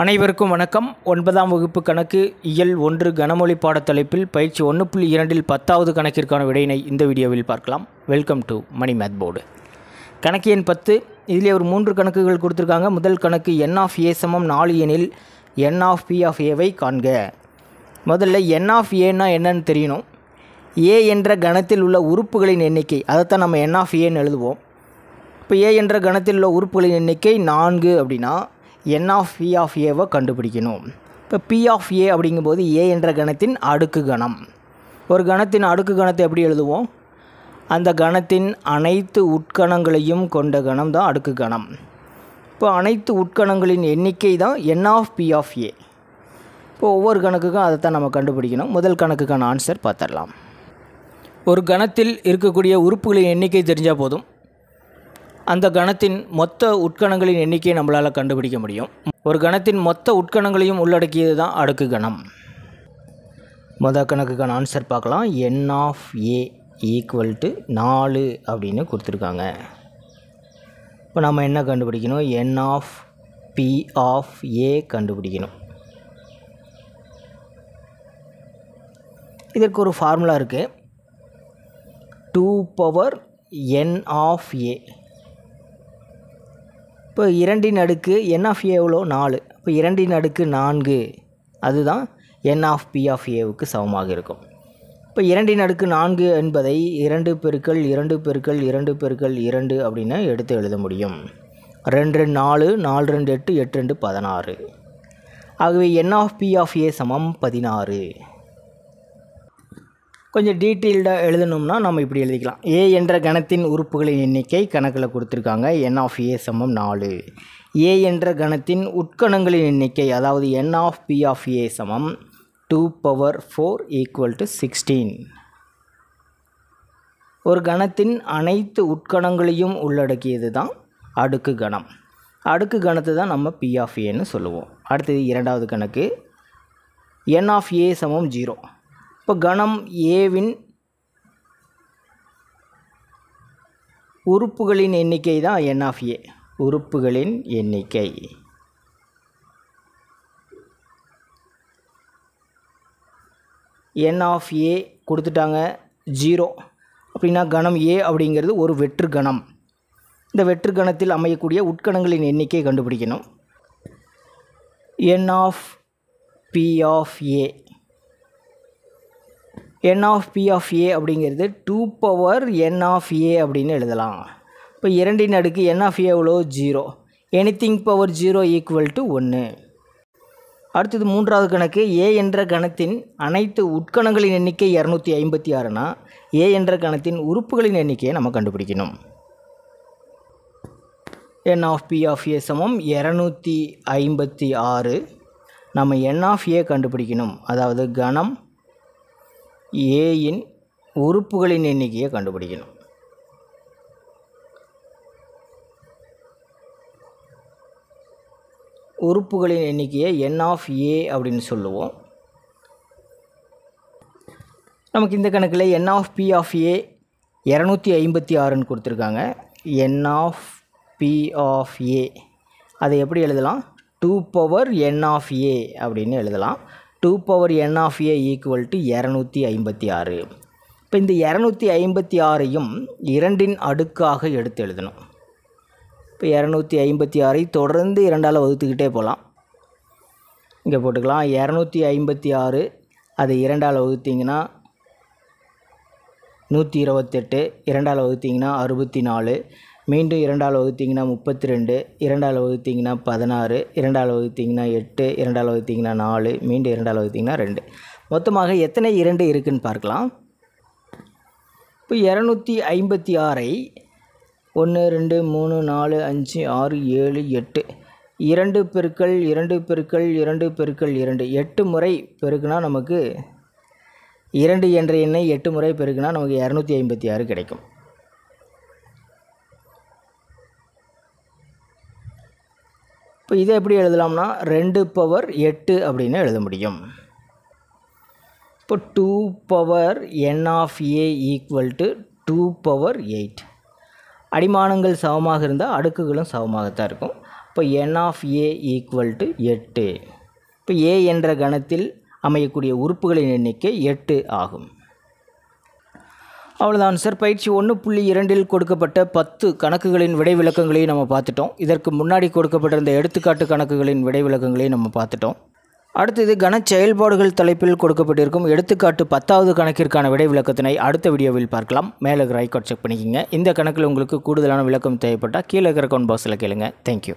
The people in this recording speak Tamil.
அனைவருக்கும் வணக்கம் ஒன்பதாம் வகுப்பு கணக்கு இயல் ஒன்று கனமொழி தலைப்பில் பயிற்சி ஒன்று புள்ளி இரண்டில் பத்தாவது கணக்கிற்கான விடையினை இந்த வீடியோவில் பார்க்கலாம் welcome to Mani math board கணக்கு எண் பத்து இதில் ஒரு மூன்று கணக்குகள் கொடுத்துருக்காங்க முதல் கணக்கு என் ஆஃப் ஏ சமம் நாலு எனில் என் ஆஃப் பி ஆஃப் ஏவை காண்க முதல்ல என் ஆஃப் ஏன்னா என்னன்னு தெரியணும் ஏ என்ற கணத்தில் உள்ள உறுப்புகளின் எண்ணிக்கை அதைத்தான் நம்ம என் ஆஃப் ஏன்னு எழுதுவோம் இப்போ ஏ என்ற கணத்தில் உள்ள உறுப்புகளின் எண்ணிக்கை நான்கு அப்படின்னா என் ஆஃப் பி ஆஃப் ஏவை கண்டுபிடிக்கணும் இப்போ பி ஆஃப் ஏ அப்படிங்கும்போது ஏ என்ற கணத்தின் அடுக்கு கணம் ஒரு கணத்தின் அடுக்கு கணத்தை எப்படி எழுதுவோம் அந்த கணத்தின் அனைத்து உட்கணங்களையும் கொண்ட கணம் தான் அடுக்கு கணம் இப்போ அனைத்து உட்கணங்களின் எண்ணிக்கை தான் N of P of A இப்போ ஒவ்வொரு கணக்குக்கும் அதை தான் நம்ம கண்டுபிடிக்கணும் முதல் கணக்குக்கான ஆன்சர் பார்த்துடலாம் ஒரு கணத்தில் இருக்கக்கூடிய உறுப்புகளின் எண்ணிக்கை தெரிஞ்சால் போதும் அந்த கணத்தின் மொத்த உட்கணங்களின் எண்ணிக்கையை நம்மளால் கண்டுபிடிக்க முடியும் ஒரு கணத்தின் மொத்த உட்கணங்களையும் உள்ளடக்கியது தான் அடுக்கு கணம் மொதல் கணக்குக்கான ஆன்சர் பார்க்கலாம் N of A equal to நாலு அப்படின்னு கொடுத்துருக்காங்க இப்போ நம்ம என்ன கண்டுபிடிக்கணும் N of P of A கண்டுபிடிக்கணும் இதற்கு ஒரு ஃபார்முலா இருக்குது two power N of A இப்போ இரண்டின் அடுக்கு என் ஆஃப் ஏ எவ்வளோ நாலு இப்போ இரண்டின் அடுக்கு நான்கு அதுதான் என் ஆஃப் பி ஆஃப் ஏவுக்கு சமமாக இருக்கும் இப்போ இரண்டின் அடுக்கு நான்கு என்பதை இரண்டு பெருக்கள் இரண்டு பெருக்கள் இரண்டு பெருக்கள் இரண்டு அப்படின்னு எடுத்து எழுத முடியும் ரெண்டு ரெண்டு நாலு நாலு ரெண்டு எட்டு எட்டு ரெண்டு பதினாறு ஆகவே N of P of A சமம் பதினாறு கொஞ்சம் டீட்டெயில்டாக எழுதணும்னா நம்ம இப்படி எழுதிக்கலாம் ஏ என்ற கணத்தின் உறுப்புகளின் எண்ணிக்கை கணக்கில் கொடுத்துருக்காங்க என் ஆஃப் ஏ சமம் நாலு ஏ என்ற கணத்தின் உட்கணங்களின் எண்ணிக்கை அதாவது N of P of A சமம் two power four equal to sixteen ஒரு கணத்தின் அனைத்து உட்கணங்களையும் உள்ளடக்கியது தான் அடுக்கு கணம் அடுக்கு கணத்தை தான் நம்ம பி ஆஃப் ஏன்னு சொல்லுவோம் அடுத்தது இரண்டாவது கணக்கு என் ஆஃப் ஏ சமம் ஜீரோ இப்போ கணம் ஏவின் உறுப்புகளின் எண்ணிக்கை தான் என் ஆஃப் ஏ உறுப்புகளின் எண்ணிக்கை என் ஆஃப் ஏ கொடுத்துட்டாங்க ஜீரோ அப்படின்னா கணம் ஏ அப்படிங்கிறது ஒரு வெற்று கணம் இந்த வெற்று கணத்தில் அமையக்கூடிய உட்கணங்களின் எண்ணிக்கையை கண்டுபிடிக்கணும் N of P of A N of P of A அப்படிங்கிறது two power N of A அப்படின்னு எழுதலாம் இப்போ இரண்டின் அடுக்கு என் ஆஃப் ஏ எவ்வளோ zero anything power zero equal to ஒன்று அடுத்தது மூன்றாவது கணக்கு ஏ என்ற கணத்தின் அனைத்து உட்கணங்களின் எண்ணிக்கை இரநூத்தி ஐம்பத்தி ஆறுனா ஏ என்ற கணத்தின் உறுப்புகளின் எண்ணிக்கையை நம்ம கண்டுபிடிக்கணும் N of P of A சமம் இரநூத்தி ஐம்பத்தி ஆறு நம்ம என் ஆஃப் ஏ கண்டுபிடிக்கணும் அதாவது கணம் ஏயின் உறுப்புகளின் எண்ணிக்கையை கண்டுபிடிக்கணும் உறுப்புகளின் எண்ணிக்கையை என் ஆஃப் ஏ அப்படின்னு சொல்லுவோம் நமக்கு இந்த கணக்கில் N of P of A இரநூத்தி ஐம்பத்தி ஆறுன்னு கொடுத்துருக்காங்க N of P of A அதை எப்படி எழுதலாம் two power N of A அப்படின்னு எழுதலாம் two power N of A equal to இரநூத்தி ஐம்பத்தி ஆறு இப்போ இந்த இரநூத்தி ஐம்பத்தி ஆறையும் இரண்டின் அடுக்காக எடுத்து எழுதணும் இப்போ இரநூத்தி ஐம்பத்தி ஆறை தொடர்ந்து இரண்டால் வகுத்துக்கிட்டே போகலாம் இங்கே போட்டுக்கலாம் இரநூத்தி ஐம்பத்தி ஆறு அதை இரண்டால் வகுத்திங்கன்னா நூற்றி இருபத்தெட்டு இரண்டால் வகுத்திங்கன்னா அறுபத்தி நாலு மீண்டும் இரண்டால் வகுத்தீங்கன்னா முப்பத்தி ரெண்டு இரண்டால் வகுத்தீங்கன்னா பதினாறு இரண்டால் வகுத்தீங்கன்னா எட்டு இரண்டால் வகுத்தீங்கன்னா நாலு மீண்டும் இரண்டால் வகுத்தீங்கன்னா ரெண்டு மொத்தமாக எத்தனை இரண்டு இருக்குதுன்னு பார்க்கலாம் இப்போ இரநூத்தி ஐம்பத்தி ஆறை ஒன்று ரெண்டு மூணு நாலு அஞ்சு ஆறு ஏழு எட்டு இரண்டு பெருக்கள் இரண்டு பெருக்கள் இரண்டு பெருக்கள் இரண்டு எட்டு முறை பெருக்குனா நமக்கு இரண்டு என்ற எண்ணை எட்டு முறை பெருக்குனா நமக்கு இரநூத்தி ஐம்பத்தி ஆறு கிடைக்கும் இப்போ இதை எப்படி எழுதலாம்னா ரெண்டு பவர் எட்டு அப்படின்னு எழுத முடியும் இப்போ two power N of A equal to two power eight அடிமானங்கள் சமமாக இருந்தால் அடுக்குகளும் சமமாகத்தான் இருக்கும் இப்போ N of A equal to எட்டு இப்போ ஏ என்ற கணத்தில் அமையக்கூடிய உறுப்புகளின் எண்ணிக்கை எட்டு ஆகும் அவ்வளோதான் சார் பயிற்சி ஒன்று புள்ளி இரண்டில் கொடுக்கப்பட்ட பத்து கணக்குகளின் விடை விளக்கங்களையும் நம்ம பார்த்துட்டோம் இதற்கு முன்னாடி கொடுக்கப்பட்டிருந்த எடுத்துக்காட்டு கணக்குகளின் விடை விளக்கங்களையும் நம்ம பார்த்துட்டோம் அடுத்தது கன செயல்பாடுகள் தலைப்பில் கொடுக்கப்பட்டிருக்கும் எடுத்துக்காட்டு பத்தாவது கணக்கிற்கான விடை விளக்கத்தினை அடுத்த வீடியோவில் பார்க்கலாம் மேலே ரைக்கார்ட் செக் பண்ணிக்கோங்க இந்த கணக்கில் உங்களுக்கு கூடுதலான விளக்கம் தேவைப்பட்டால் கீழே இருக்கிற கவுண்ட் பாக்ஸில் கேளுங்க தேங்க்யூ